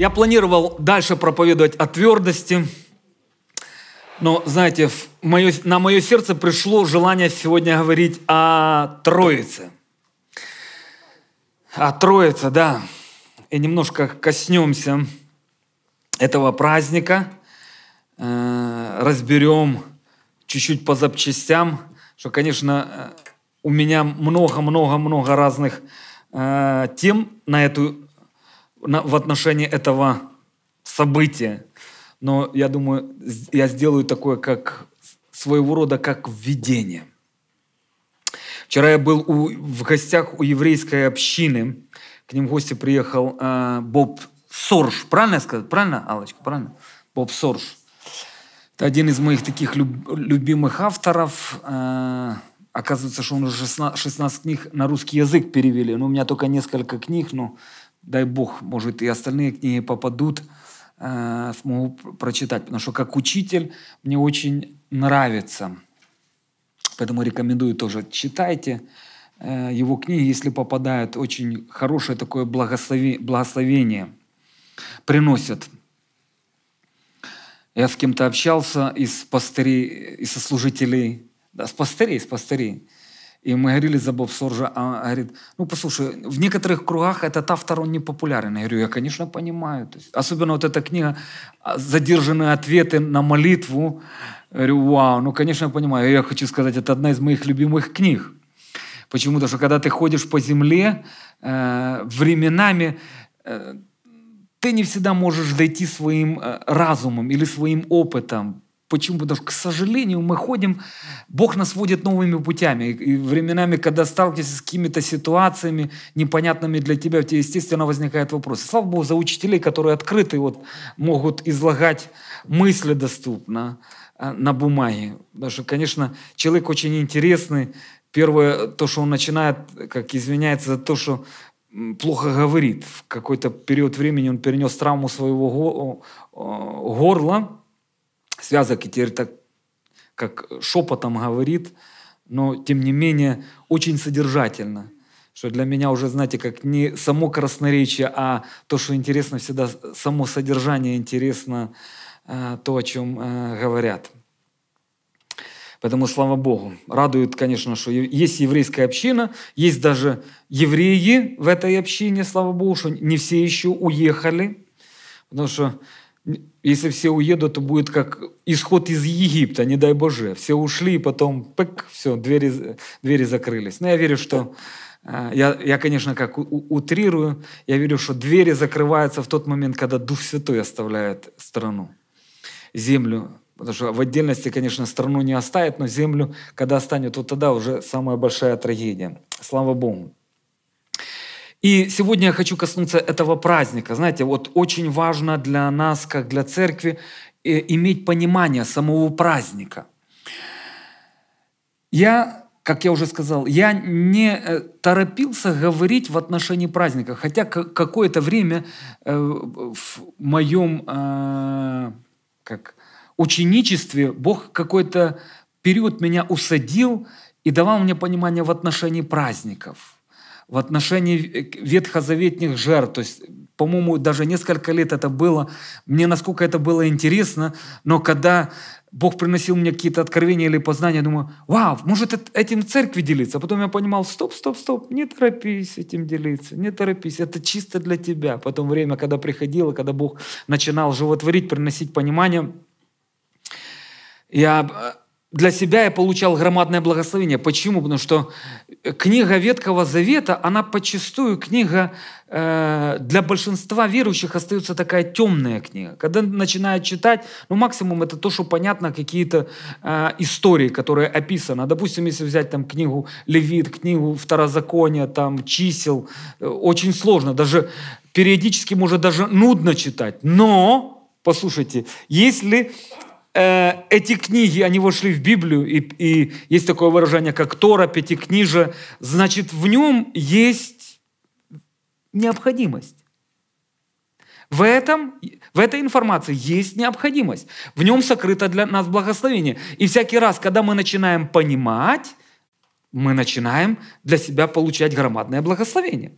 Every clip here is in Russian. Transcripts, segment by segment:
Я планировал дальше проповедовать о твердости, но, знаете, мое, на мое сердце пришло желание сегодня говорить о Троице. О Троице, да. И немножко коснемся этого праздника, э, разберем чуть-чуть по запчастям, что, конечно, э, у меня много-много-много разных э, тем на эту в отношении этого события. Но я думаю, я сделаю такое, как своего рода, как введение. Вчера я был у, в гостях у еврейской общины. К ним в гости приехал э, Боб Сорж. Правильно я сказал? Правильно, Алочка? Правильно? Боб Сорж. Это один из моих таких люб, любимых авторов. Э, оказывается, что он уже 16, 16 книг на русский язык перевели. Ну, у меня только несколько книг, но дай бог, может, и остальные книги попадут, э, смогу прочитать. Потому что как учитель мне очень нравится. Поэтому рекомендую тоже читайте э, его книги, если попадают. Очень хорошее такое благослови, благословение приносят. Я с кем-то общался из пастырей, э, из сослужителей, да, с пастырей, с пастырей. И мы говорили за Боб Соржа, а он говорит, ну послушай, в некоторых кругах этот автор, он не популярен. Я говорю, я, конечно, понимаю. То есть, особенно вот эта книга а, «Задержанные ответы на молитву». Я говорю, вау, ну, конечно, я понимаю. Я хочу сказать, это одна из моих любимых книг. Почему? Потому что когда ты ходишь по земле, э, временами э, ты не всегда можешь дойти своим э, разумом или своим опытом Почему? Потому что, к сожалению, мы ходим, Бог нас водит новыми путями. И временами, когда сталкиваешься с какими-то ситуациями непонятными для тебя, у тебя, естественно, возникает вопрос. Слава Богу за учителей, которые открыты, вот, могут излагать мысли доступно э, на бумаге. Потому что, конечно, человек очень интересный. Первое, то, что он начинает, как извиняется за то, что плохо говорит. В какой-то период времени он перенес травму своего горла, связок и теперь так, как шепотом говорит, но тем не менее очень содержательно. Что для меня уже, знаете, как не само красноречие, а то, что интересно всегда, само содержание интересно, э, то, о чем э, говорят. Поэтому, слава Богу, радует, конечно, что есть еврейская община, есть даже евреи в этой общине, слава Богу, что не все еще уехали, потому что если все уедут, то будет как исход из Египта, не дай Боже. Все ушли, и потом пык, все, двери, двери закрылись. Но я верю, что... Э, я, я, конечно, как утрирую, я верю, что двери закрываются в тот момент, когда Дух Святой оставляет страну, землю. Потому что в отдельности, конечно, страну не оставит, но землю, когда останет, вот тогда уже самая большая трагедия. Слава Богу. И сегодня я хочу коснуться этого праздника. Знаете, вот очень важно для нас, как для церкви, э, иметь понимание самого праздника. Я, как я уже сказал, я не э, торопился говорить в отношении праздника, хотя какое-то время э, в моем как, ученичестве Бог какой-то период меня усадил и давал мне понимание в отношении праздников – в отношении э, ветхозаветных жертв. То есть, по-моему, даже несколько лет это было. Мне насколько это было интересно, но когда Бог приносил мне какие-то откровения или познания, я думаю, вау, может этим церкви делиться? А потом я понимал, стоп, стоп, стоп, не торопись этим делиться, не торопись, это чисто для тебя. Потом время, когда приходило, когда Бог начинал животворить, приносить понимание, я а, для себя я получал громадное благословение. Почему? Потому что э, книга Ветхого Завета, она почастую книга э, для большинства верующих остается такая темная книга. Когда начинают читать, ну максимум это то, что понятно, какие-то э, истории, которые описаны. Допустим, если взять там книгу Левит, книгу Второзакония, там чисел, э, очень сложно, даже периодически может даже нудно читать. Но, послушайте, если Э, эти книги, они вошли в Библию, и, и есть такое выражение, как Тора, Пятикнижие, значит, в нем есть необходимость. В, этом, в этой информации есть необходимость. В нем сокрыто для нас благословение. И всякий раз, когда мы начинаем понимать, мы начинаем для себя получать громадное благословение.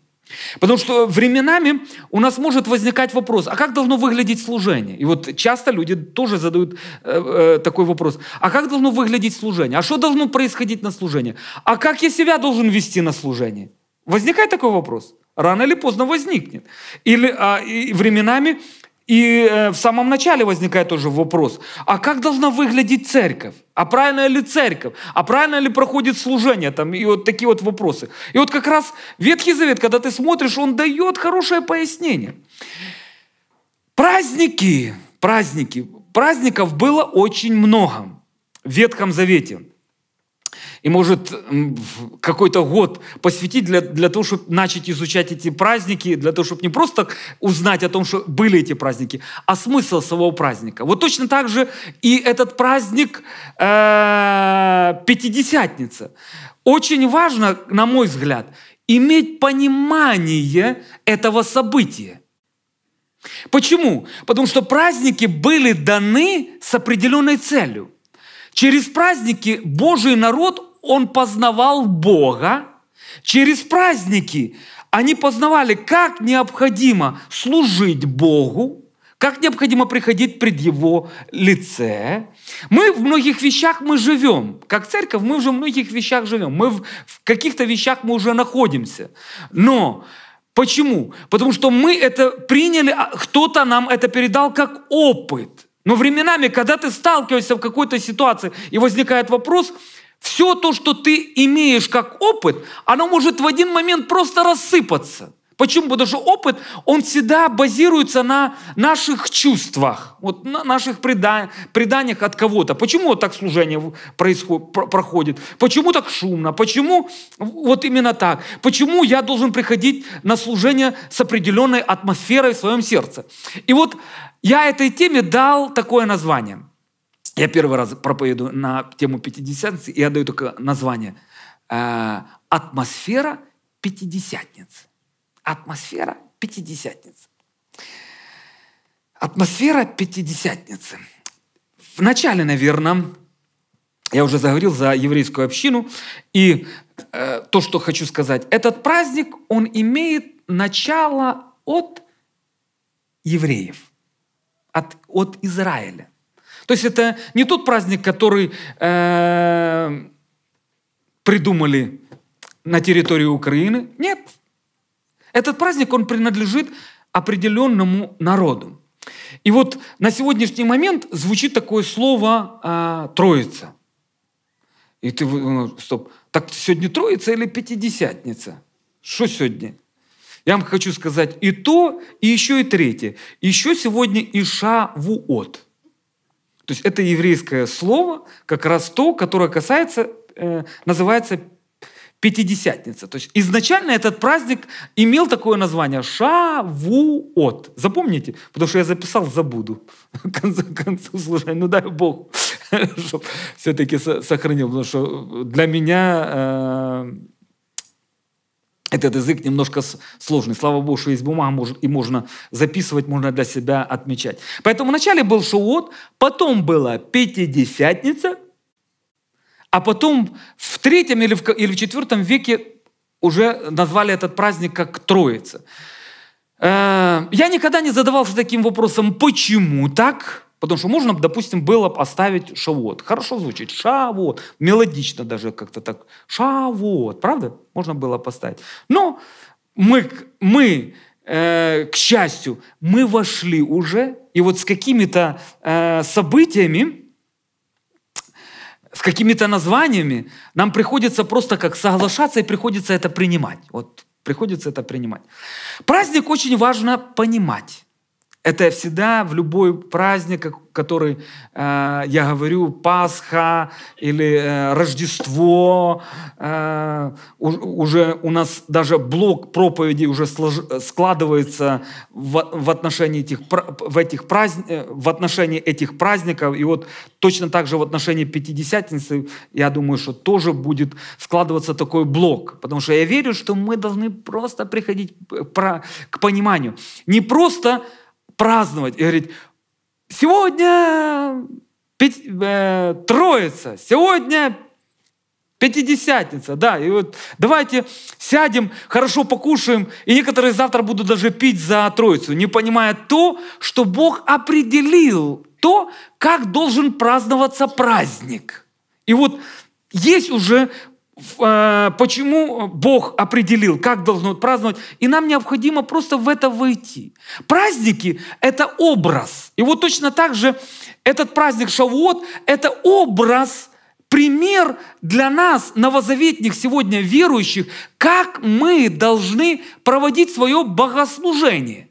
Потому что временами у нас может возникать вопрос, а как должно выглядеть служение? И вот часто люди тоже задают э, э, такой вопрос, а как должно выглядеть служение? А что должно происходить на служении? А как я себя должен вести на служении? Возникает такой вопрос. Рано или поздно возникнет. Или а, и временами и э, в самом начале возникает тоже вопрос, а как должна выглядеть церковь? А правильная ли церковь? А правильно ли проходит служение? Там, и вот такие вот вопросы. И вот как раз Ветхий Завет, когда ты смотришь, он дает хорошее пояснение. Праздники, праздники, праздников было очень много в Ветхом Завете и может какой-то год посвятить для, для того, чтобы начать изучать эти праздники, для того, чтобы не просто узнать о том, что были эти праздники, а смысл самого праздника. Вот точно так же и этот праздник э, Пятидесятница. Очень важно, на мой взгляд, иметь понимание этого события. Почему? Потому что праздники были даны с определенной целью. Через праздники Божий народ он познавал Бога через праздники. Они познавали, как необходимо служить Богу, как необходимо приходить пред Его лице. Мы в многих вещах мы живем. Как церковь мы уже в многих вещах живем. Мы в, в каких-то вещах мы уже находимся. Но почему? Потому что мы это приняли, а кто-то нам это передал как опыт. Но временами, когда ты сталкиваешься в какой-то ситуации и возникает вопрос – все то, что ты имеешь как опыт, оно может в один момент просто рассыпаться. Почему? Потому что опыт, он всегда базируется на наших чувствах, вот на наших преда... преданиях от кого-то. Почему вот так служение происходит? проходит? Почему так шумно? Почему вот именно так? Почему я должен приходить на служение с определенной атмосферой в своем сердце? И вот я этой теме дал такое название – я первый раз проповедую на тему Пятидесятницы, и я даю только название. Э, Атмосфера пятидесятниц". Атмосфера пятидесятниц. Атмосфера Пятидесятницы. Вначале, наверное, я уже заговорил за еврейскую общину, и э, то, что хочу сказать, этот праздник, он имеет начало от евреев, от, от Израиля. То есть это не тот праздник, который э, придумали на территории Украины. Нет. Этот праздник, он принадлежит определенному народу. И вот на сегодняшний момент звучит такое слово э, «троица». И ты, ну, стоп, так сегодня троица или пятидесятница? Что сегодня? Я вам хочу сказать и то, и еще и третье. Еще сегодня и Шавуот – то есть это еврейское слово, как раз то, которое касается, э, называется Пятидесятница. То есть изначально этот праздник имел такое название Шавуот. Запомните, потому что я записал, забуду. К концу, к слушай, ну дай Бог, чтобы все-таки сохранил, потому что для меня э, этот язык немножко сложный. Слава Богу, что есть бумага, и можно записывать, можно для себя отмечать. Поэтому вначале был Шавуот, потом была Пятидесятница, а потом в третьем или в, или в четвертом веке уже назвали этот праздник как Троица. Э, я никогда не задавался таким вопросом, почему так? Потому что можно, допустим, было бы оставить шавот. Хорошо звучит. Шавот. Мелодично даже как-то так. Шавот. Правда? Можно было поставить. Но мы, мы э, к счастью, мы вошли уже, и вот с какими-то э, событиями, с какими-то названиями нам приходится просто как соглашаться и приходится это принимать. Вот приходится это принимать. Праздник очень важно понимать. Это всегда в любой праздник, который э, я говорю, Пасха или э, Рождество, э, уже у нас даже блок проповеди уже слож, складывается в, в отношении этих, в, этих празд, э, в отношении этих праздников. И вот точно так же в отношении Пятидесятницы, я думаю, что тоже будет складываться такой блок. Потому что я верю, что мы должны просто приходить э, к пониманию. Не просто праздновать и говорить, сегодня пяти, э, Троица, сегодня Пятидесятница, да. И вот давайте сядем, хорошо покушаем, и некоторые завтра будут даже пить за Троицу, не понимая то, что Бог определил то, как должен праздноваться праздник. И вот есть уже а, почему Бог определил, как должно праздновать, и нам необходимо просто в это войти. Праздники – это образ. И вот точно так же этот праздник Шавуот – это образ, пример для нас, новозаветних сегодня верующих, как мы должны проводить свое богослужение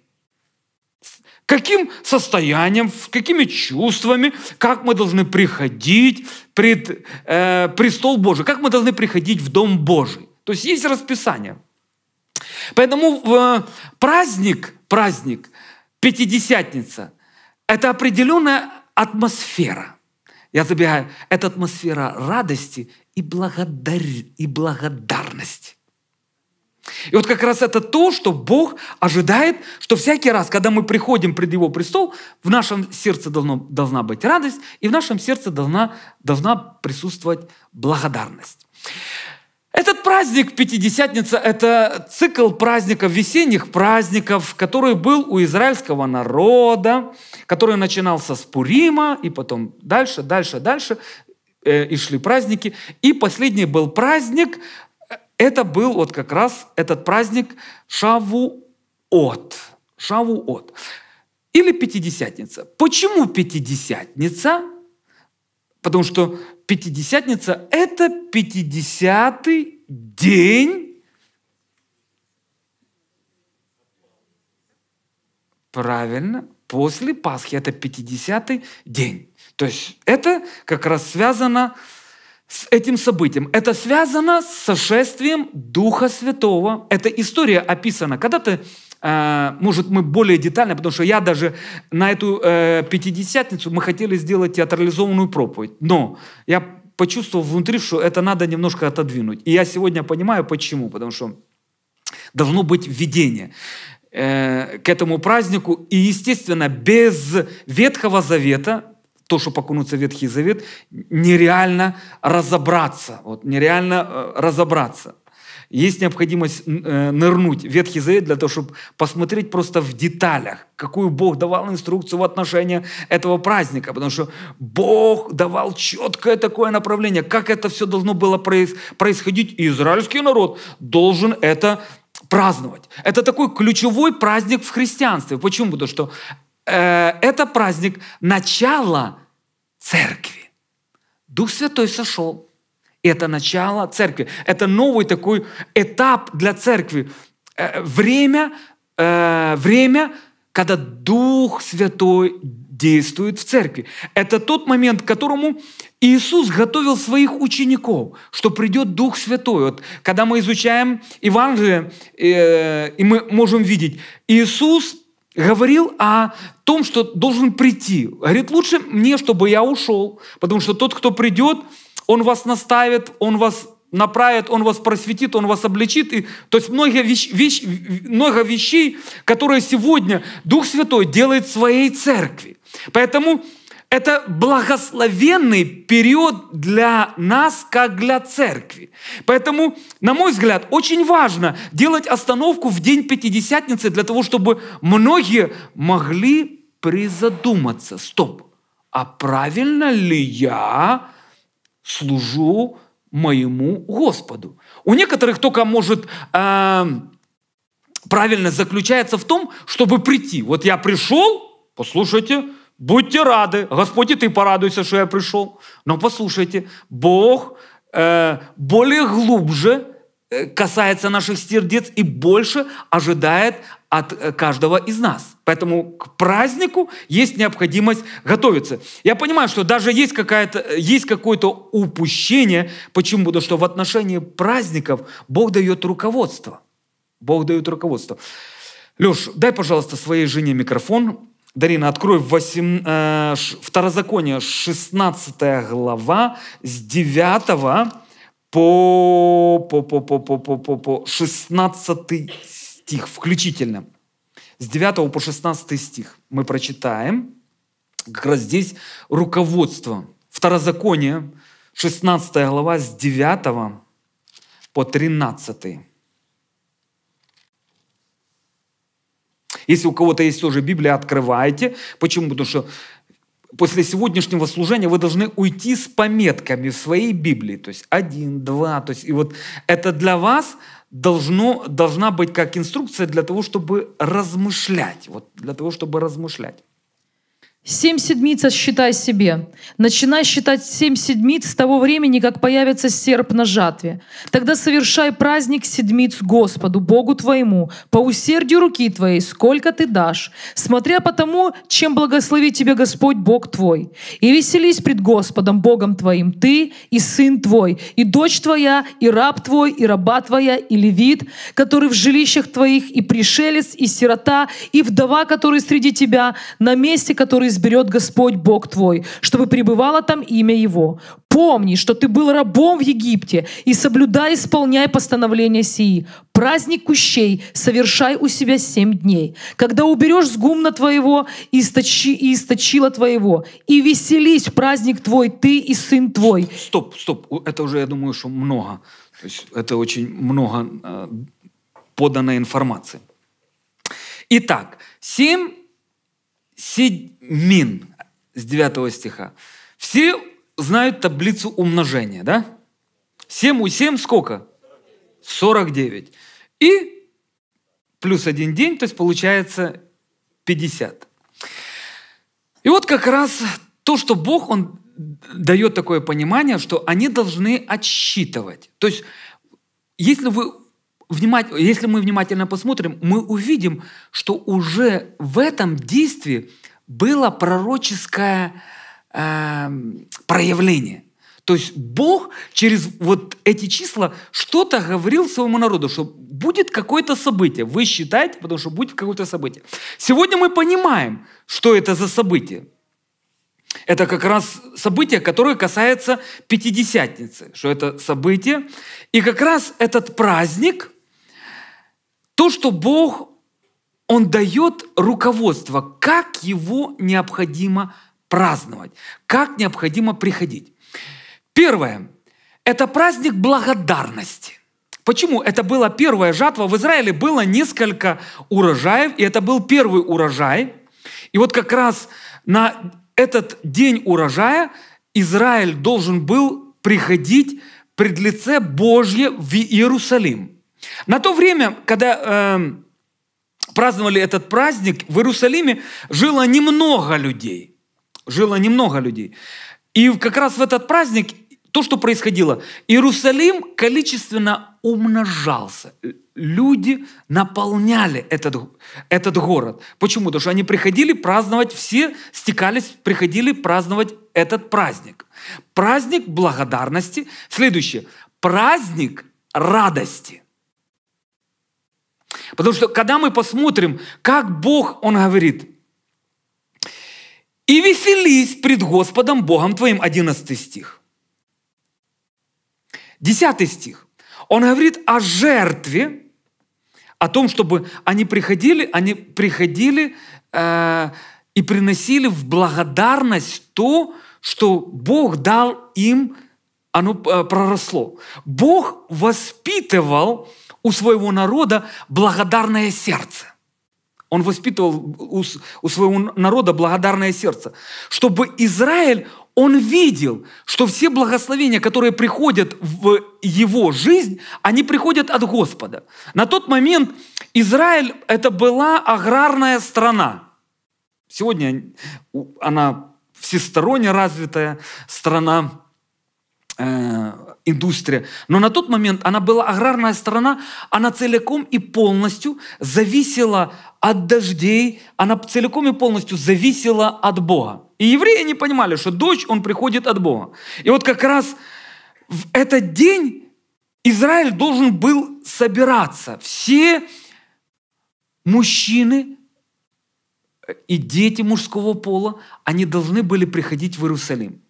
каким состоянием, с какими чувствами, как мы должны приходить пред э, престол Божий, как мы должны приходить в Дом Божий. То есть есть расписание. Поэтому э, праздник, праздник, Пятидесятница – это определенная атмосфера. Я забегаю. Это атмосфера радости и, благодар... и благодарности. И вот как раз это то, что Бог ожидает, что всякий раз, когда мы приходим пред Его престол, в нашем сердце должно, должна быть радость, и в нашем сердце должна, должна присутствовать благодарность. Этот праздник Пятидесятница – это цикл праздников, весенних праздников, который был у израильского народа, который начинался с Пурима, и потом дальше, дальше, дальше, э, и шли праздники. И последний был праздник, это был вот как раз этот праздник Шавуот. Шавуот. Или Пятидесятница. Почему Пятидесятница? Потому что Пятидесятница – это пятидесятый день Правильно, после Пасхи это пятидесятый день. То есть это как раз связано с с этим событием. Это связано с сошествием Духа Святого. Эта история описана. Когда то э, может, мы более детально, потому что я даже на эту э, пятидесятницу мы хотели сделать театрализованную проповедь. Но я почувствовал внутри, что это надо немножко отодвинуть. И я сегодня понимаю, почему. Потому что должно быть введение э, к этому празднику. И, естественно, без Ветхого Завета то, что покунуться в Ветхий Завет, нереально разобраться. Вот, нереально э, разобраться. Есть необходимость э, нырнуть в Ветхий Завет для того, чтобы посмотреть просто в деталях, какую Бог давал инструкцию в отношении этого праздника. Потому что Бог давал четкое такое направление, как это все должно было происходить. И израильский народ должен это праздновать. Это такой ключевой праздник в христианстве. Почему? Потому что э, это праздник начала церкви. Дух Святой сошел. И это начало церкви. Это новый такой этап для церкви. Э, время, э, время, когда Дух Святой действует в церкви. Это тот момент, к которому Иисус готовил своих учеников, что придет Дух Святой. Вот, когда мы изучаем Евангелие, э, и мы можем видеть, Иисус говорил о том, что должен прийти. Говорит, лучше мне, чтобы я ушел, потому что тот, кто придет, он вас наставит, он вас направит, он вас просветит, он вас обличит. И, то есть много, вещ, вещ, много вещей, которые сегодня Дух Святой делает в своей церкви. Поэтому это благословенный период для нас, как для церкви. Поэтому, на мой взгляд, очень важно делать остановку в день Пятидесятницы для того, чтобы многие могли призадуматься. Стоп, а правильно ли я служу моему Господу? У некоторых только может... Э, эм, правильно заключается в том, чтобы прийти. Вот я пришел, послушайте, Будьте рады, Господь и ты порадуйся, что я пришел. Но послушайте, Бог э, более глубже э, касается наших сердец и больше ожидает от э, каждого из нас. Поэтому к празднику есть необходимость готовиться. Я понимаю, что даже есть, какая-то, есть какое-то упущение. Почему? Потому что в отношении праздников Бог дает руководство. Бог дает руководство. Леш, дай, пожалуйста, своей жене микрофон. Дарина, открой 8, э, второзаконие, 16 глава, с 9 по, по, по, по, по, по, по, по 16 стих включительно. С 9 по 16 стих мы прочитаем. Как раз здесь руководство. Второзаконие, 16 глава, с 9 по 13. Если у кого-то есть тоже Библия, открывайте. Почему? Потому что после сегодняшнего служения вы должны уйти с пометками в своей Библии. То есть один, два. То есть, и вот это для вас должно, должна быть как инструкция для того, чтобы размышлять. Вот для того, чтобы размышлять. Семь седмиц считай себе. Начинай считать семь седмиц с того времени, как появится серп на жатве. Тогда совершай праздник седмиц Господу, Богу твоему, по усердию руки твоей, сколько ты дашь, смотря по тому, чем благословит тебя Господь Бог твой. И веселись пред Господом Богом твоим, ты и сын твой, и дочь твоя, и раб твой, и раба твоя, и левит, который в жилищах твоих, и пришелец, и сирота, и вдова, которая среди тебя, на месте, который изберет Господь Бог твой, чтобы пребывало там имя Его. Помни, что ты был рабом в Египте, и соблюдай, исполняй постановления сии. Праздник кущей совершай у себя семь дней, когда уберешь с гумна твоего и, источи, и источила твоего, и веселись в праздник твой ты и сын твой. Стоп, стоп, это уже, я думаю, что много. То есть это очень много э, поданной информации. Итак, семь, си, мин с 9 стиха. Все знают таблицу умножения, да? 7 у 7 сколько? 49. И плюс один день, то есть получается 50. И вот как раз то, что Бог, Он дает такое понимание, что они должны отсчитывать. То есть, если вы внимать, если мы внимательно посмотрим, мы увидим, что уже в этом действии было пророческое э, проявление. То есть Бог через вот эти числа что-то говорил своему народу, что будет какое-то событие. Вы считаете, потому что будет какое-то событие. Сегодня мы понимаем, что это за событие. Это как раз событие, которое касается Пятидесятницы, что это событие. И как раз этот праздник, то, что Бог он дает руководство, как его необходимо праздновать, как необходимо приходить. Первое – это праздник благодарности. Почему? Это была первая жатва. В Израиле было несколько урожаев, и это был первый урожай. И вот как раз на этот день урожая Израиль должен был приходить пред лице Божье в Иерусалим. На то время, когда э, праздновали этот праздник, в Иерусалиме жило немного людей. Жило немного людей. И как раз в этот праздник то, что происходило, Иерусалим количественно умножался. Люди наполняли этот, этот город. Почему? Потому что они приходили праздновать, все стекались, приходили праздновать этот праздник. Праздник благодарности. Следующее. Праздник радости. Потому что когда мы посмотрим, как Бог, Он говорит, «И веселись пред Господом Богом твоим», 11 стих. 10 стих. Он говорит о жертве, о том, чтобы они приходили, они приходили э, и приносили в благодарность то, что Бог дал им, оно э, проросло. Бог воспитывал у своего народа благодарное сердце. Он воспитывал у, своего народа благодарное сердце, чтобы Израиль, он видел, что все благословения, которые приходят в его жизнь, они приходят от Господа. На тот момент Израиль это была аграрная страна. Сегодня она всесторонне развитая страна, э, индустрия. Но на тот момент она была аграрная страна, она целиком и полностью зависела от дождей, она целиком и полностью зависела от Бога. И евреи не понимали, что дождь, он приходит от Бога. И вот как раз в этот день Израиль должен был собираться. Все мужчины и дети мужского пола, они должны были приходить в Иерусалим.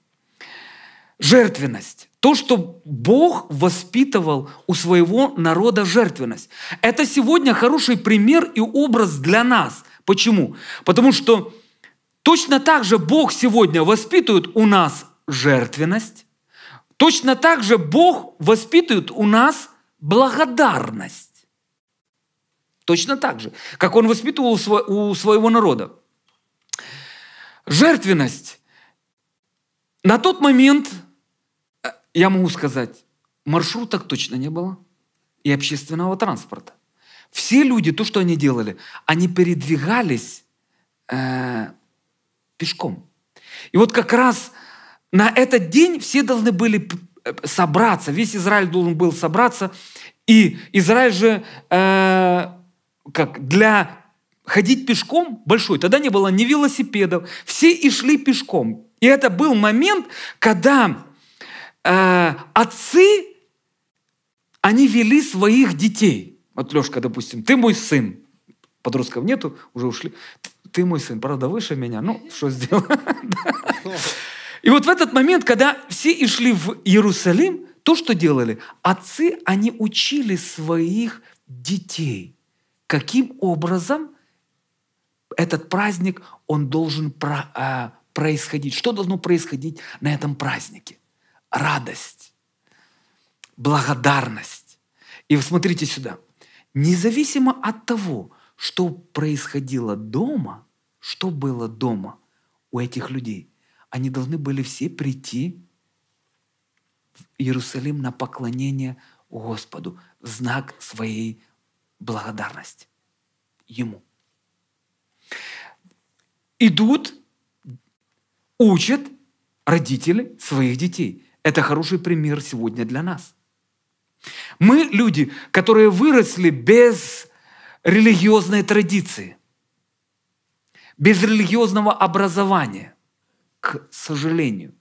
Жертвенность. То, что Бог воспитывал у своего народа жертвенность. Это сегодня хороший пример и образ для нас. Почему? Потому что точно так же Бог сегодня воспитывает у нас жертвенность. Точно так же Бог воспитывает у нас благодарность. Точно так же, как Он воспитывал у своего народа. Жертвенность. На тот момент – я могу сказать, маршруток точно не было и общественного транспорта. Все люди, то, что они делали, они передвигались э, пешком. И вот как раз на этот день все должны были э, собраться, весь Израиль должен был собраться, и Израиль же э, как для ходить пешком большой, тогда не было ни велосипедов, все и шли пешком. И это был момент, когда э, отцы, они вели своих детей. Вот Лешка, допустим, ты мой сын. Подростков нету, уже ушли. Ты мой сын, правда, выше меня. Ну, что сделать? И вот в этот момент, когда все и шли в Иерусалим, то, что делали, отцы, они учили своих детей, каким образом этот праздник, он должен э, происходить, что должно происходить на этом празднике радость, благодарность. И вы смотрите сюда. Независимо от того, что происходило дома, что было дома у этих людей, они должны были все прийти в Иерусалим на поклонение Господу, в знак своей благодарности Ему. Идут, учат родители своих детей. Это хороший пример сегодня для нас. Мы люди, которые выросли без религиозной традиции, без религиозного образования, к сожалению.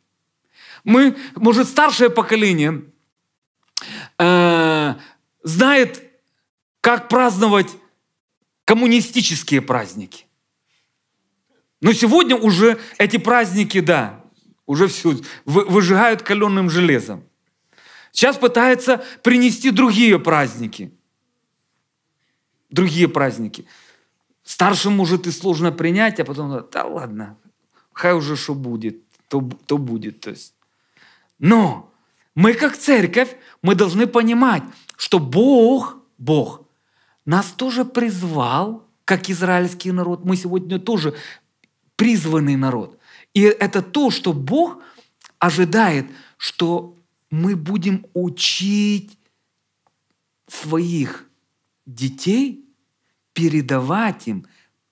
Мы, может, старшее поколение э, знает, как праздновать коммунистические праздники. Но сегодня уже эти праздники, да, уже все, выжигают каленым железом. Сейчас пытаются принести другие праздники. Другие праздники. Старшим может и сложно принять, а потом, да ладно, хай уже что будет, то, то будет. То есть. Но мы как церковь, мы должны понимать, что Бог, Бог нас тоже призвал, как израильский народ. Мы сегодня тоже призванный народ. И это то, что Бог ожидает, что мы будем учить своих детей, передавать им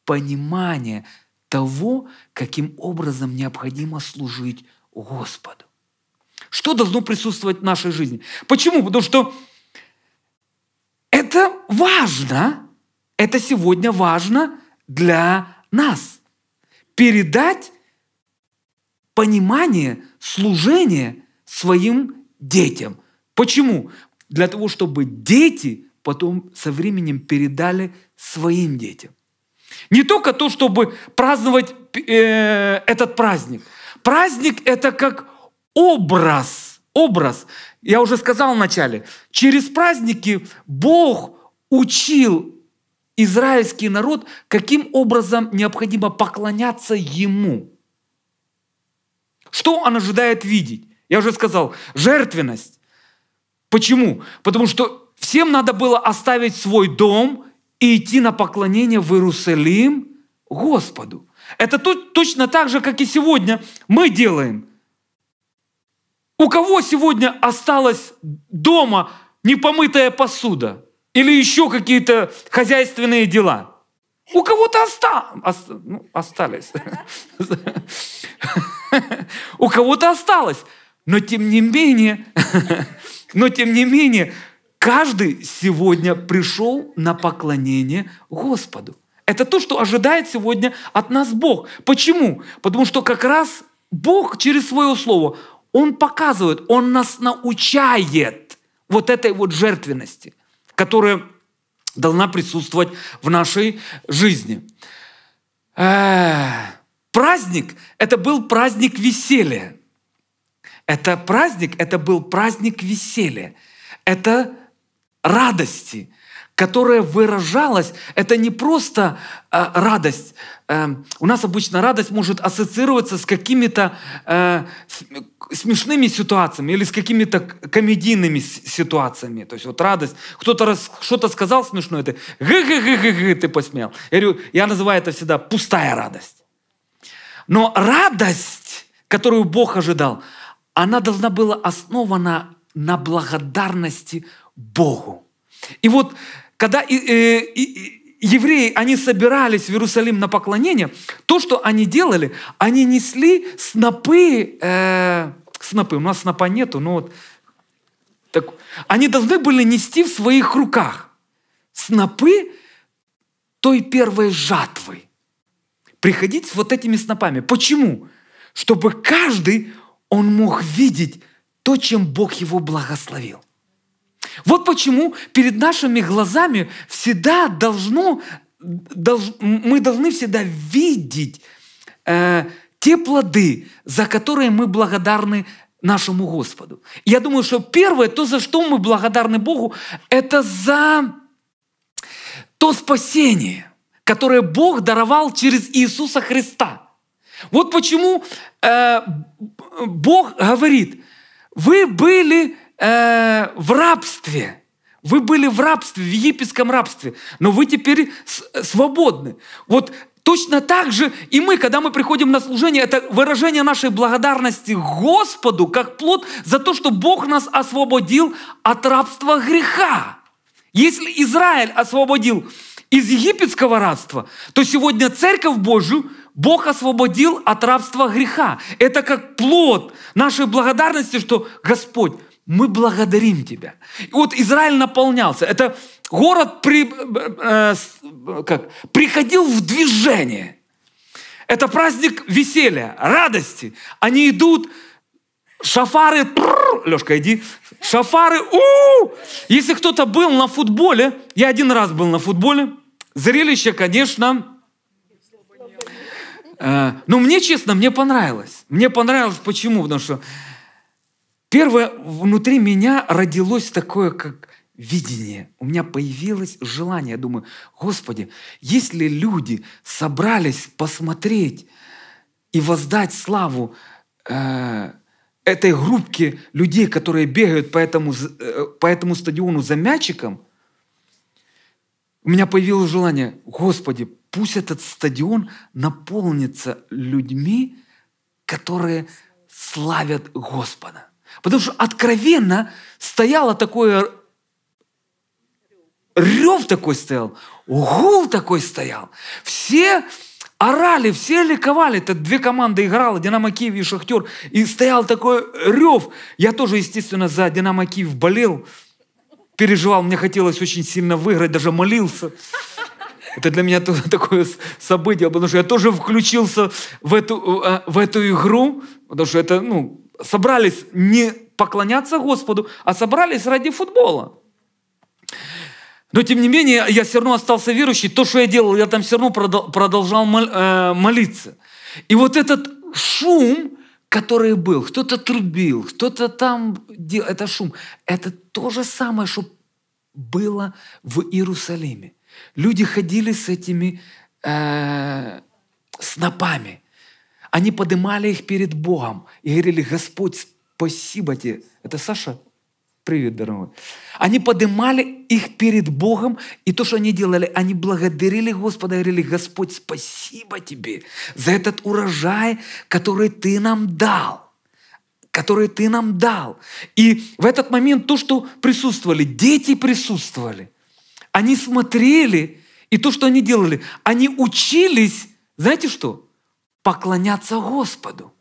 понимание того, каким образом необходимо служить Господу. Что должно присутствовать в нашей жизни? Почему? Потому что это важно, это сегодня важно для нас. Передать понимание служения своим детям. Почему? Для того, чтобы дети потом со временем передали своим детям. Не только то, чтобы праздновать э, этот праздник. Праздник – это как образ. Образ. Я уже сказал вначале. Через праздники Бог учил израильский народ, каким образом необходимо поклоняться Ему. Что он ожидает видеть? Я уже сказал, жертвенность. Почему? Потому что всем надо было оставить свой дом и идти на поклонение в Иерусалим Господу. Это тут точно так же, как и сегодня мы делаем. У кого сегодня осталась дома непомытая посуда или еще какие-то хозяйственные дела – у кого-то осталось. Ну, остались. У кого-то осталось. Но тем не менее, но тем не менее, каждый сегодня пришел на поклонение Господу. Это то, что ожидает сегодня от нас Бог. Почему? Потому что как раз Бог через свое слово, Он показывает, Он нас научает вот этой вот жертвенности, которая должна присутствовать в нашей жизни. Э, праздник – это был праздник веселья. Это праздник – это был праздник веселья. Это радости – которая выражалась, это не просто э, радость. Э, у нас обычно радость может ассоциироваться с какими-то э, смешными ситуациями или с какими-то комедийными ситуациями. То есть вот радость. Кто-то что-то сказал смешное, ты гы-гы-гы-гы, ты посмел. Я, говорю, я называю это всегда пустая радость. Но радость, которую Бог ожидал, она должна была основана на благодарности Богу. И вот когда и, э, и, и, евреи, они собирались в Иерусалим на поклонение, то, что они делали, они несли снопы, э, снопы, у нас снопа нету, но вот так, они должны были нести в своих руках снопы той первой жатвы. Приходить вот этими снопами. Почему? Чтобы каждый, он мог видеть то, чем Бог его благословил. Вот почему перед нашими глазами всегда должно, долж, мы должны всегда видеть э, те плоды, за которые мы благодарны нашему Господу. Я думаю, что первое, то, за что мы благодарны Богу, это за то спасение, которое Бог даровал через Иисуса Христа. Вот почему э, Бог говорит, вы были э, в рабстве. Вы были в рабстве, в египетском рабстве, но вы теперь э, свободны. Вот Точно так же и мы, когда мы приходим на служение, это выражение нашей благодарности Господу, как плод за то, что Бог нас освободил от рабства греха. Если Израиль освободил из египетского рабства, то сегодня Церковь Божью Бог освободил от рабства греха. Это как плод нашей благодарности, что Господь, мы благодарим Тебя. И вот Израиль наполнялся. Это город при, э, как, приходил в движение. Это праздник веселья, радости. Они идут, шафары, Лешка, иди, шафары, у Если кто-то был на футболе, я один раз был на футболе, зрелище, конечно, э, но мне, честно, мне понравилось. Мне понравилось, почему? Потому что Первое, внутри меня родилось такое, как видение. У меня появилось желание. Я думаю, Господи, если люди собрались посмотреть и воздать славу э, этой группке людей, которые бегают по этому, э, по этому стадиону за мячиком, у меня появилось желание, Господи, пусть этот стадион наполнится людьми, которые славят Господа. Потому что откровенно стояло такое... Рев такой стоял, гул такой стоял. Все орали, все ликовали. Это две команды играла, Динамо Киев и Шахтер. И стоял такой рев. Я тоже, естественно, за Динамо Киев болел, переживал. Мне хотелось очень сильно выиграть, даже молился. Это для меня тоже такое событие, потому что я тоже включился в эту, э, в эту игру, потому что это, ну, собрались не поклоняться Господу, а собрались ради футбола. Но тем не менее, я все равно остался верующий. То, что я делал, я там все равно продолжал э, молиться. И вот этот шум, который был, кто-то трубил, кто-то там делал, это шум, это то же самое, что было в Иерусалиме. Люди ходили с этими э, снопами. Они поднимали их перед Богом и говорили, Господь, спасибо тебе. Это Саша? Привет, дорогой. Они поднимали их перед Богом, и то, что они делали, они благодарили Господа, говорили, Господь, спасибо тебе за этот урожай, который ты нам дал которые ты нам дал. И в этот момент то, что присутствовали, дети присутствовали, они смотрели, и то, что они делали, они учились, знаете что? поклоняться Господу.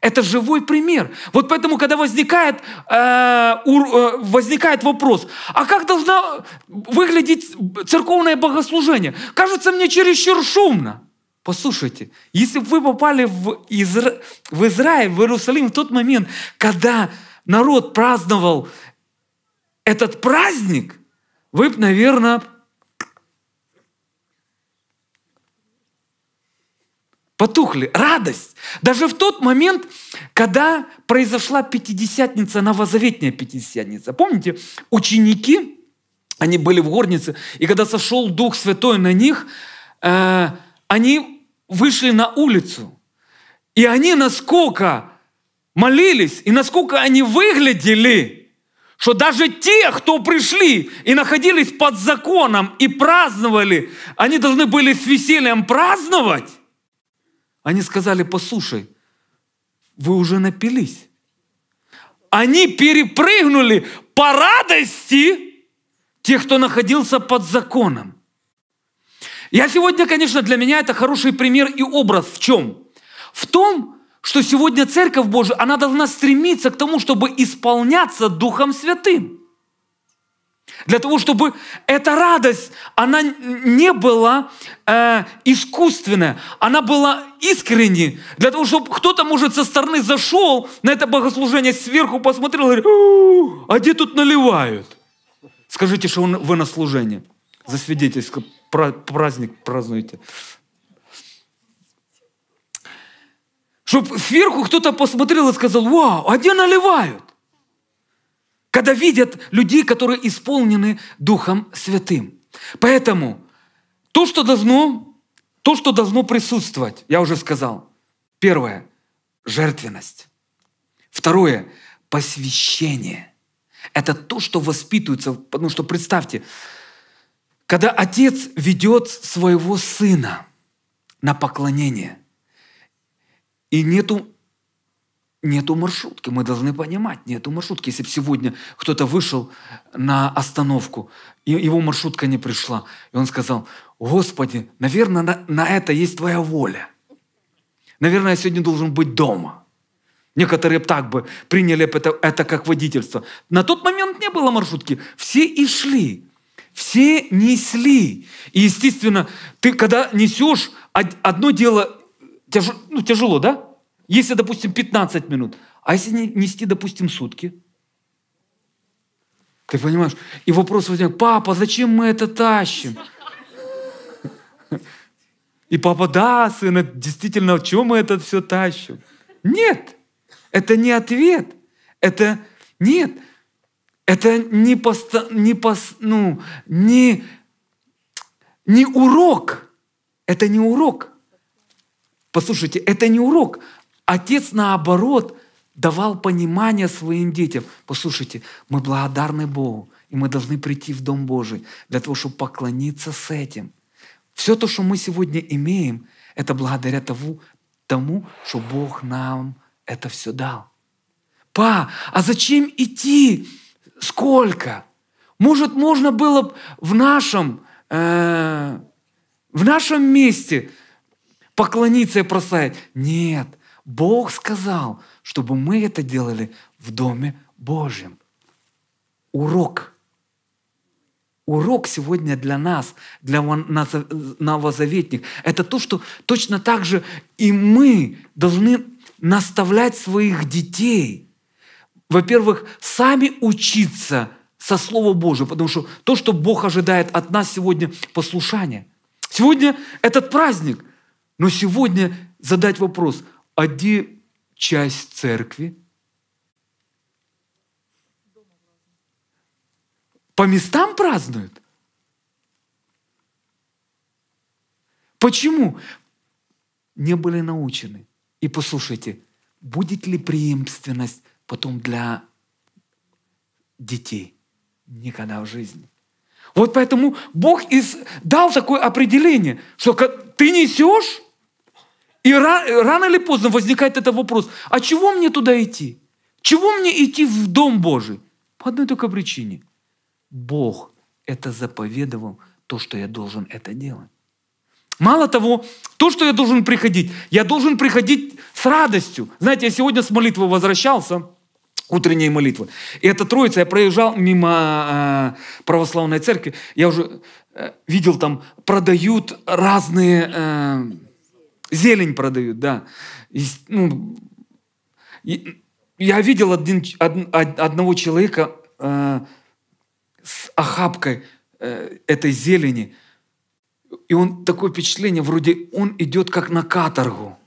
Это живой пример. Вот поэтому, когда возникает, э, э, возникает вопрос, а как должно выглядеть церковное богослужение? Кажется мне чересчур шумно. Послушайте, если бы вы попали в, Изра... в Израиль, в Иерусалим в тот момент, когда народ праздновал этот праздник, вы бы, наверное, потухли. Радость. Даже в тот момент, когда произошла Пятидесятница, новозаветняя Пятидесятница. Помните, ученики, они были в горнице, и когда сошел Дух Святой на них, э, они вышли на улицу. И они насколько молились, и насколько они выглядели, что даже те, кто пришли и находились под законом и праздновали, они должны были с весельем праздновать, они сказали, послушай, вы уже напились. Они перепрыгнули по радости тех, кто находился под законом. Я сегодня, конечно, для меня это хороший пример и образ в чем? В том, что сегодня Церковь Божия, она должна стремиться к тому, чтобы исполняться Духом Святым. Для того, чтобы эта радость, она не была э, искусственная, она была искренней. Для того, чтобы кто-то, может, со стороны зашел на это богослужение, сверху посмотрел и говорит, «У а где тут наливают? Скажите, что вы на служении. Засвидетельство, праздник празднуйте. Чтобы сверху кто-то посмотрел и сказал, вау, а где наливают? когда видят людей, которые исполнены Духом Святым. Поэтому то, что должно, то, что должно присутствовать, я уже сказал. Первое – жертвенность. Второе – посвящение. Это то, что воспитывается, потому ну что представьте, когда отец ведет своего сына на поклонение, и нету Нету маршрутки, мы должны понимать, нету маршрутки. Если бы сегодня кто-то вышел на остановку, и его маршрутка не пришла, и он сказал, Господи, наверное, на, на это есть Твоя воля. Наверное, я сегодня должен быть дома. Некоторые так бы приняли это, это как водительство. На тот момент не было маршрутки. Все и шли. Все несли. И, естественно, ты когда несешь, одно дело, тяж, ну, тяжело, да? Если, допустим, 15 минут, а если нести, допустим, сутки? Ты понимаешь? И вопрос возникает: папа, зачем мы это тащим? И папа, да, сын, действительно, чего мы это все тащим? Нет, это не ответ. Это нет, это не, поста, не, пос, ну, не, не урок. Это не урок. Послушайте, это не урок. Отец, наоборот, давал понимание своим детям. Послушайте, мы благодарны Богу, и мы должны прийти в Дом Божий для того, чтобы поклониться с этим. Все то, что мы сегодня имеем, это благодаря тому, тому что Бог нам это все дал. Па, а зачем идти? Сколько? Может, можно было бы в нашем, э, в нашем месте поклониться и прославить? Нет, Бог сказал, чтобы мы это делали в Доме Божьем. Урок. Урок сегодня для нас, для новозаветних. Это то, что точно так же и мы должны наставлять своих детей. Во-первых, сами учиться со Слова Божьего, потому что то, что Бог ожидает от нас сегодня, послушание. Сегодня этот праздник, но сегодня задать вопрос – одні часть церкви по местам празднуют. Почему? Не были научены. И послушайте, будет ли преемственность потом для детей? Никогда в жизни. Вот поэтому Бог дал такое определение, что ты несешь и рано, или поздно возникает этот вопрос, а чего мне туда идти? Чего мне идти в Дом Божий? По одной только причине. Бог это заповедовал, то, что я должен это делать. Мало того, то, что я должен приходить, я должен приходить с радостью. Знаете, я сегодня с молитвы возвращался, утренней молитвы. И эта троица, я проезжал мимо э, православной церкви, я уже э, видел там, продают разные... Э, Зелень продают, да. И, ну, и, я видел один, од, од, одного человека э, с охапкой э, этой зелени, и он такое впечатление, вроде он идет как на каторгу.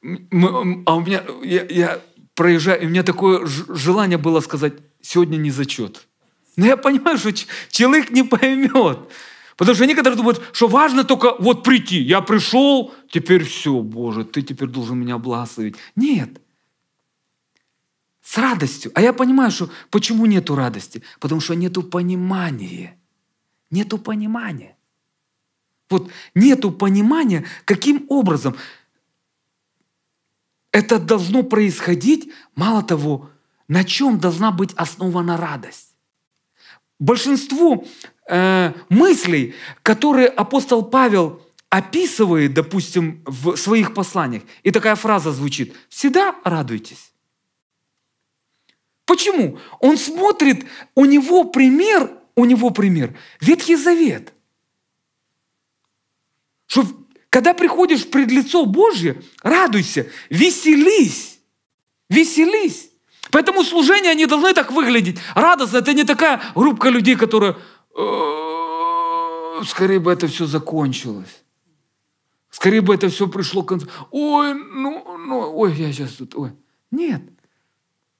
Мы, а у меня, я, я проезжаю, и у меня такое желание было сказать, сегодня не зачет. Но я понимаю, что человек не поймет. Потому что некоторые думают, что важно только вот прийти. Я пришел, теперь все, Боже, ты теперь должен меня благословить. Нет. С радостью. А я понимаю, что почему нету радости? Потому что нету понимания. Нету понимания. Вот нету понимания, каким образом это должно происходить, мало того, на чем должна быть основана радость большинству э, мыслей, которые апостол Павел описывает, допустим, в своих посланиях. И такая фраза звучит. Всегда радуйтесь. Почему? Он смотрит, у него пример, у него пример. Ветхий Завет. Что когда приходишь пред лицо Божье, радуйся, веселись, веселись. Поэтому служение не должны так выглядеть. Радость это не такая группа людей, которые «Э, скорее бы это все закончилось. Скорее бы это все пришло к концу. Ой, ну, ну, ой, я сейчас тут, ой. Нет.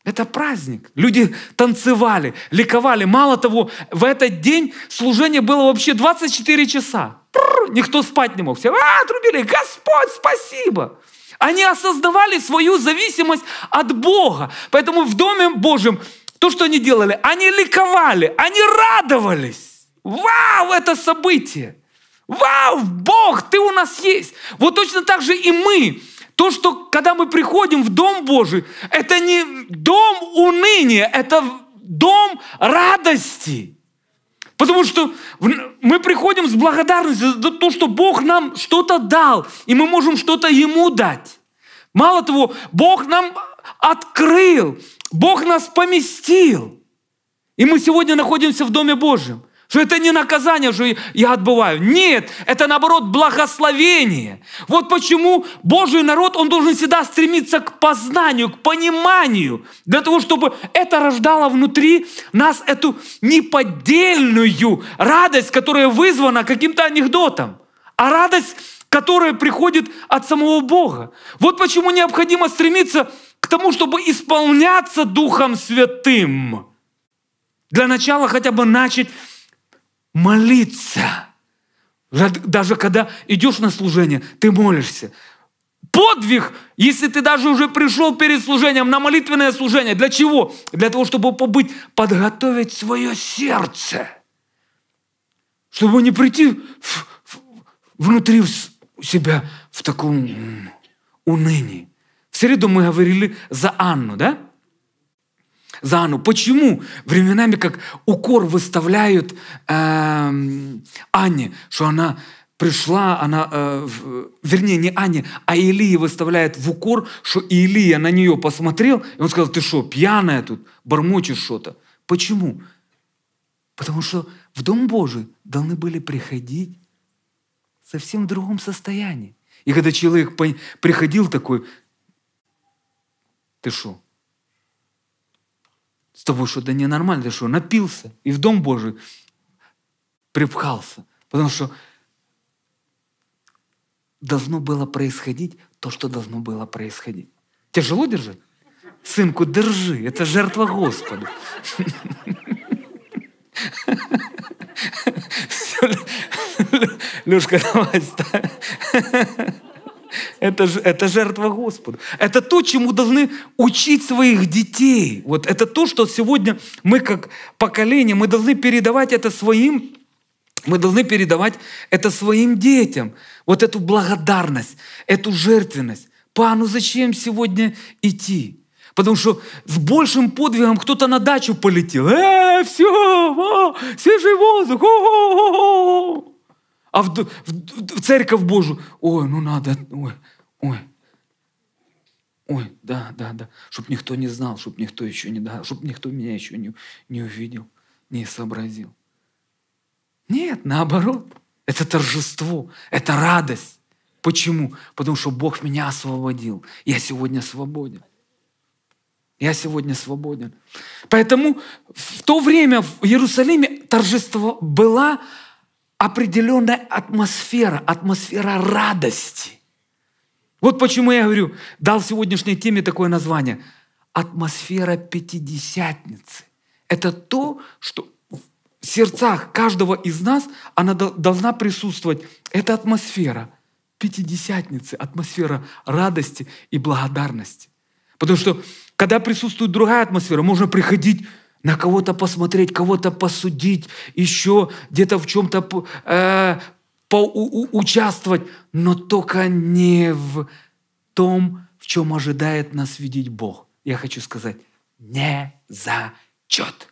Это праздник. Люди танцевали, ликовали. Мало того, в этот день служение было вообще 24 часа. никто спать не мог. Все а, трубили, Господь, спасибо. Они осознавали свою зависимость от Бога. Поэтому в Доме Божьем то, что они делали, они ликовали, они радовались. Вау, это событие! Вау, Бог, ты у нас есть! Вот точно так же и мы. То, что когда мы приходим в Дом Божий, это не дом уныния, это дом радости. Потому что мы приходим с благодарностью за то, что Бог нам что-то дал, и мы можем что-то Ему дать. Мало того, Бог нам а, открыл, Бог нас поместил. И мы сегодня находимся в Доме Божьем. Что это не наказание, что я отбываю. Нет, это наоборот благословение. Вот почему Божий народ, он должен всегда стремиться к познанию, к пониманию, для того, чтобы это рождало внутри нас эту неподдельную радость, которая вызвана каким-то анекдотом. А радость, которая приходит от самого Бога. Вот почему необходимо стремиться к тому, чтобы исполняться Духом Святым. Для начала хотя бы начать молиться. Даже когда идешь на служение, ты молишься. Подвиг, если ты даже уже пришел перед служением на молитвенное служение, для чего? Для того, чтобы побыть, подготовить свое сердце. Чтобы не прийти в, в, внутри себя в таком унынии. В среду мы говорили за Анну, да? заново. Почему временами как укор выставляют э, Анне, что она пришла, она, э, вернее, не Анне, а Илии выставляет в укор, что Илия на нее посмотрел, и он сказал, ты что, пьяная тут, бормочешь что-то. Почему? Потому что в Дом Божий должны были приходить в совсем другом состоянии. И когда человек приходил такой, ты что, с тобой что-то ненормально, ты что, напился и в Дом Божий припхался. Потому что должно было происходить то, что должно было происходить. Тяжело держать? Сынку, держи, это жертва Господу. Лешка, давай, это, это жертва Господу. Это то, чему должны учить своих детей. Вот это то, что сегодня мы как поколение, мы должны передавать это своим мы должны передавать это своим детям. Вот эту благодарность, эту жертвенность. Пану, зачем сегодня идти? Потому что с большим подвигом кто-то на дачу полетел. Э, все, о, свежий воздух. О, о, о, о а в, в, в церковь Божию, ой, ну надо, ой, ой, ой, да, да, да, чтобы никто не знал, чтобы никто еще не дал, чтобы никто меня еще не, не увидел, не сообразил. Нет, наоборот, это торжество, это радость. Почему? Потому что Бог меня освободил. Я сегодня свободен. Я сегодня свободен. Поэтому в то время в Иерусалиме торжество было определенная атмосфера, атмосфера радости. Вот почему я говорю, дал сегодняшней теме такое название. Атмосфера Пятидесятницы. Это то, что в сердцах каждого из нас она должна присутствовать. Это атмосфера Пятидесятницы, атмосфера радости и благодарности. Потому что, когда присутствует другая атмосфера, можно приходить на кого-то посмотреть, кого-то посудить, еще где-то в чем-то э, поучаствовать, но только не в том, в чем ожидает нас видеть Бог. Я хочу сказать, не зачет.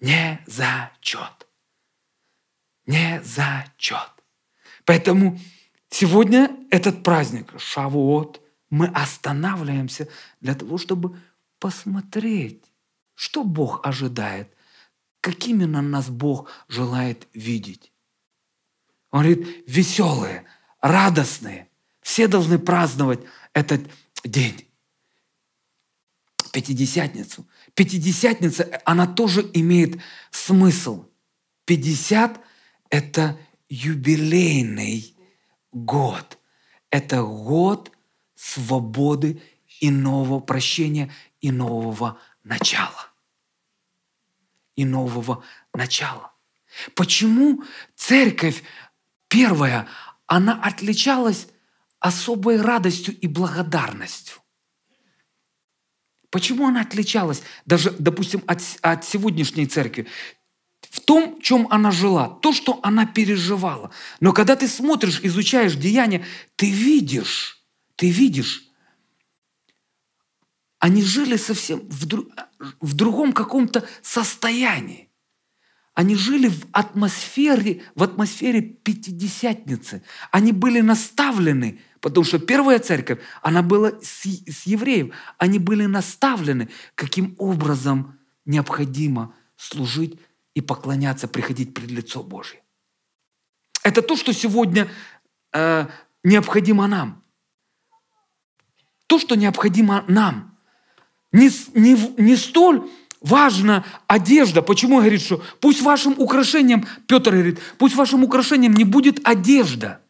Не зачет. Не зачет. Поэтому сегодня этот праздник, Шавуот, мы останавливаемся для того, чтобы посмотреть, что Бог ожидает, какими на нас Бог желает видеть. Он говорит, веселые, радостные. Все должны праздновать этот день. Пятидесятницу. Пятидесятница, она тоже имеет смысл. Пятьдесят – это юбилейный год. Это год свободы, и нового прощения и нового начала. И нового начала. Почему церковь первая, она отличалась особой радостью и благодарностью? Почему она отличалась, даже, допустим, от, от сегодняшней церкви? в том, чем она жила, то, что она переживала. Но когда ты смотришь, изучаешь деяния, ты видишь, ты видишь, они жили совсем в, дру... в другом каком-то состоянии. Они жили в атмосфере, в атмосфере Пятидесятницы. Они были наставлены, потому что первая церковь, она была с, с евреев. Они были наставлены, каким образом необходимо служить и поклоняться, приходить пред лицо Божье. Это то, что сегодня э, необходимо нам. То, что необходимо нам. Не, не, не столь важна одежда. Почему говорит, что пусть вашим украшением, Петр говорит, пусть вашим украшением не будет одежда,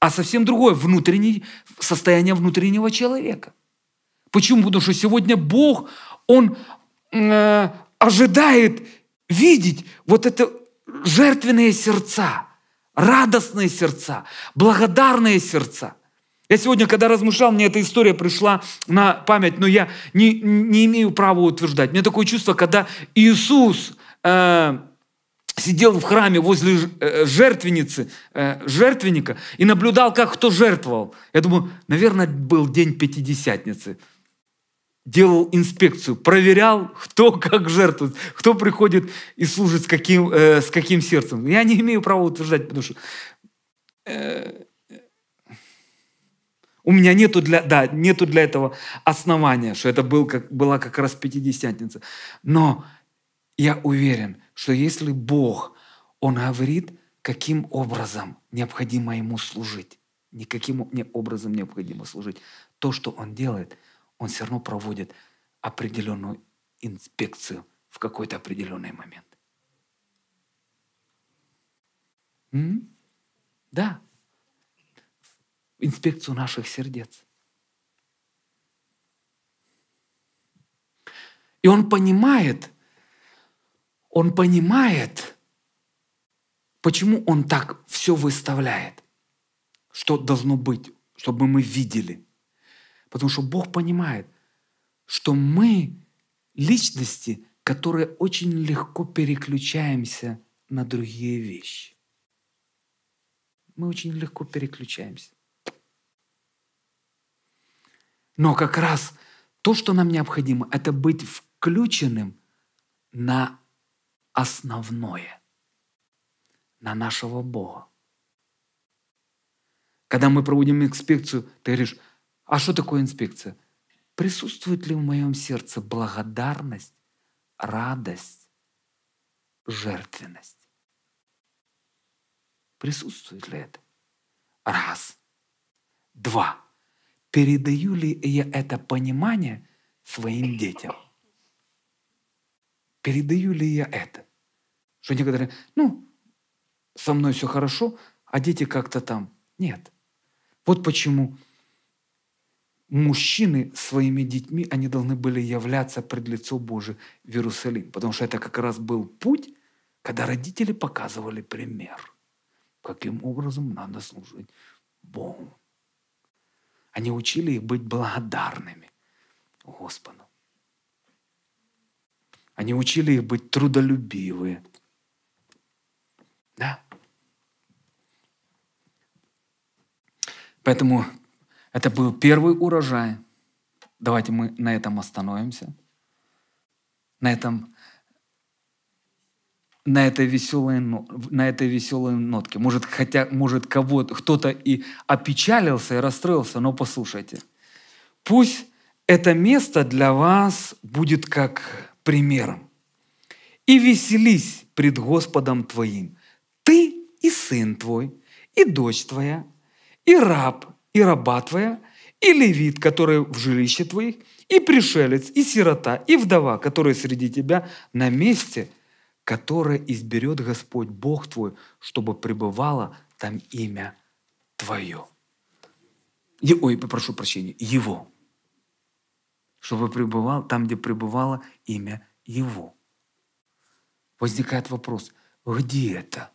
а совсем другое внутреннее состояние внутреннего человека. Почему? Потому что сегодня Бог, Он э, ожидает видеть вот это жертвенные сердца, радостные сердца, благодарные сердца. Я сегодня, когда размышлял, мне эта история пришла на память, но я не, не имею права утверждать. У меня такое чувство, когда Иисус э, сидел в храме возле э, жертвенницы, э, жертвенника, и наблюдал, как кто жертвовал. Я думаю, наверное, был день Пятидесятницы делал инспекцию, проверял, кто как жертвует, кто приходит и служит с каким, э, с каким сердцем. Я не имею права утверждать, потому что э, у меня нету для, да, нету для этого основания, что это был как, была как раз Пятидесятница. Но я уверен, что если Бог, Он говорит, каким образом необходимо Ему служить, никаким не образом необходимо служить, то, что Он делает, Он все равно проводит определенную инспекцию в какой-то определенный момент. М? Да, инспекцию наших сердец. И он понимает, он понимает, почему он так все выставляет, что должно быть, чтобы мы видели. Потому что Бог понимает, что мы личности, которые очень легко переключаемся на другие вещи. Мы очень легко переключаемся. Но как раз то, что нам необходимо, это быть включенным на основное, на нашего Бога. Когда мы проводим инспекцию, ты говоришь, а что такое инспекция? Присутствует ли в моем сердце благодарность, радость, жертвенность? Присутствует ли это? Раз. Два. Передаю ли я это понимание своим детям? Передаю ли я это? Что некоторые, ну, со мной все хорошо, а дети как-то там. Нет. Вот почему мужчины своими детьми, они должны были являться пред лицо Божие в Иерусалим. Потому что это как раз был путь, когда родители показывали пример, каким образом надо служить Богу. Они учили их быть благодарными Господу. Они учили их быть трудолюбивые. Да? Поэтому это был первый урожай. Давайте мы на этом остановимся. На этом на этой веселой, на этой веселой нотке. Может, хотя, может кого-то, кто-то и опечалился, и расстроился, но послушайте. Пусть это место для вас будет как примером. И веселись пред Господом твоим. Ты и сын твой, и дочь твоя, и раб, и раба твоя, и левит, который в жилище твоих, и пришелец, и сирота, и вдова, которая среди тебя на месте – которое изберет Господь Бог твой, чтобы пребывало там имя твое. Е, ой, попрошу прощения, Его. Чтобы пребывал там, где пребывало имя Его. Возникает вопрос, где это?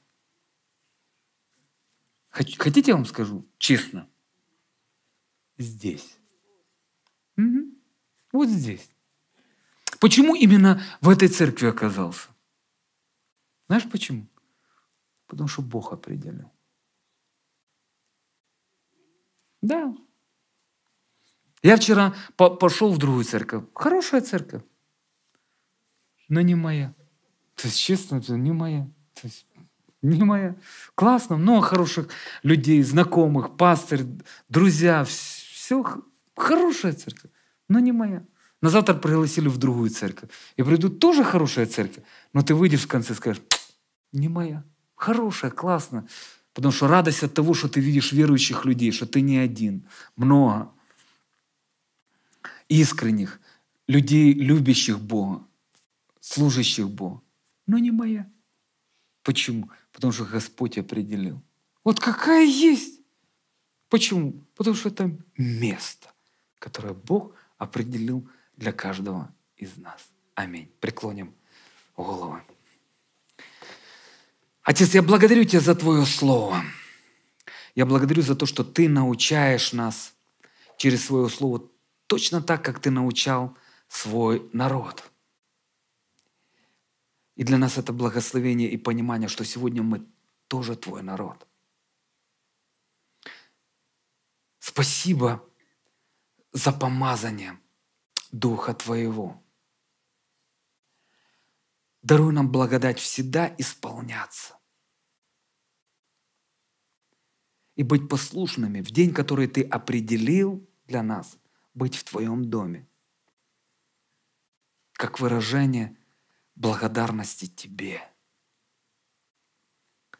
Хотите, я вам скажу честно? Здесь. Угу. Вот здесь. Почему именно в этой церкви оказался? Знаешь почему? Потому что Бог определил. Да. Я вчера по пошел в другую церковь. Хорошая церковь, но не моя. То есть, честно, не моя. То есть, не моя. Классно, много хороших людей, знакомых, пастор друзья. Все хорошая церковь, но не моя. На завтра пригласили в другую церковь. И придут тоже хорошая церковь, но ты выйдешь в конце и скажешь, не моя. Хорошая, классно. Потому что радость от того, что ты видишь верующих людей, что ты не один. Много искренних, людей, любящих Бога, служащих Богу. Но не моя. Почему? Потому что Господь определил. Вот какая есть. Почему? Потому что это место, которое Бог определил для каждого из нас. Аминь. Преклоним головы. Отец, я благодарю Тебя за Твое Слово. Я благодарю за то, что Ты научаешь нас через Свое Слово точно так, как Ты научал свой народ. И для нас это благословение и понимание, что сегодня мы тоже Твой народ. Спасибо за помазание Духа Твоего – Даруй нам благодать всегда исполняться. И быть послушными в день, который Ты определил для нас, быть в Твоем доме. Как выражение благодарности Тебе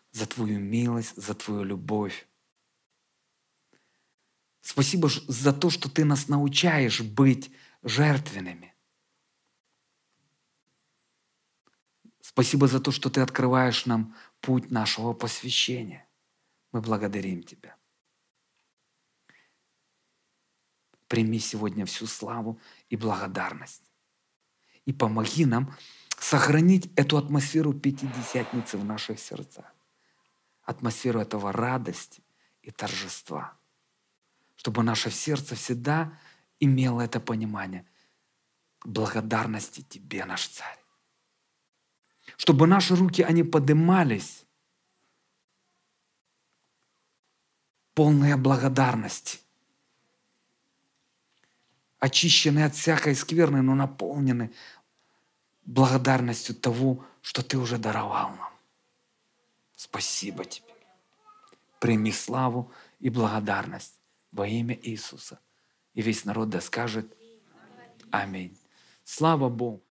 за Твою милость, за Твою любовь. Спасибо за то, что Ты нас научаешь быть жертвенными. Спасибо за то, что Ты открываешь нам путь нашего посвящения. Мы благодарим Тебя. Прими сегодня всю славу и благодарность. И помоги нам сохранить эту атмосферу Пятидесятницы в наших сердцах. Атмосферу этого радости и торжества. Чтобы наше сердце всегда имело это понимание благодарности Тебе, наш Царь чтобы наши руки, они поднимались, полная благодарность, очищенные от всякой скверны, но наполнены благодарностью того, что Ты уже даровал нам. Спасибо Тебе. Прими славу и благодарность во имя Иисуса. И весь народ да скажет Аминь. Слава Богу.